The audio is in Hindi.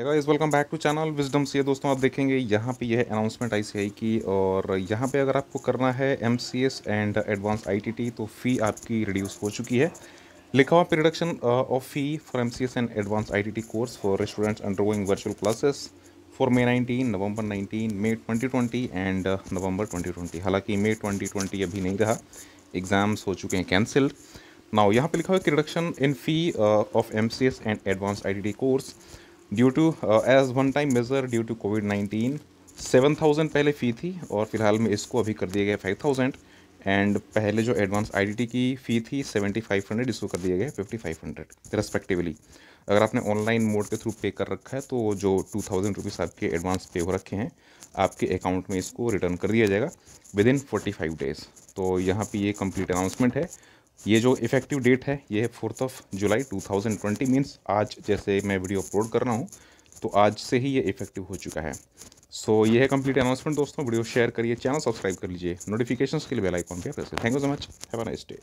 is welcome back to channel wisdoms ये दोस्तों आप देखेंगे यहाँ पे यह अनाउंसमेंट आई सी की और यहाँ पे अगर आपको करना है M C S and advance ITT तो फ़ी आपकी रिड्यूस हो चुकी है लिखा हुआ reduction of fee for M C S and advance ITT course for students going virtual classes for May nineteen November nineteen May twenty and November twenty हालांकि मे ट्वेंटी अभी नहीं रहा एग्ज़ाम्स हो चुके हैं कैंसिल्ड नाउ यहाँ पे लिखा हुआ है कि reduction in fee of M C S and advance I course due to as one time measure due to COVID nineteen seven thousand पहले फ़ी थी और फिलहाल में इसको अभी कर दिया गया फाइव थाउजेंड एंड पहले जो एडवांस आईडीटी की फ़ी थी सेवेंटी फाइव हंड्रेड इसको कर दिया गया फिफ्टी फाइव हंड्रेड रेस्पेक्टिवली अगर आपने ऑनलाइन मोड के थ्रू पे कर रखा है तो जो टू थाउजेंड रुपीज़ आपके एडवांस पे हो रखे हैं आपके अकाउंट में इसको रिटर्न कर दिया जाएगा within forty five days तो यहाँ पे ये कंप्लीट अनाउंसमेंट है ये जो इफेक्टिव डेट है ये है फोर्थ ऑफ जुलाई 2020 थाउजेंड आज जैसे मैं वीडियो अपलोड कर रहा हूँ तो आज से ही ये इफेक्टिव हो चुका है सो so, ये है कंप्लीट अनाउंसमेंट दोस्तों वीडियो शेयर करिए चैनल सब्सक्राइब कर लीजिए नोटिफिकेशन के लिए बेल आइकॉन पे press thank you so much have a nice day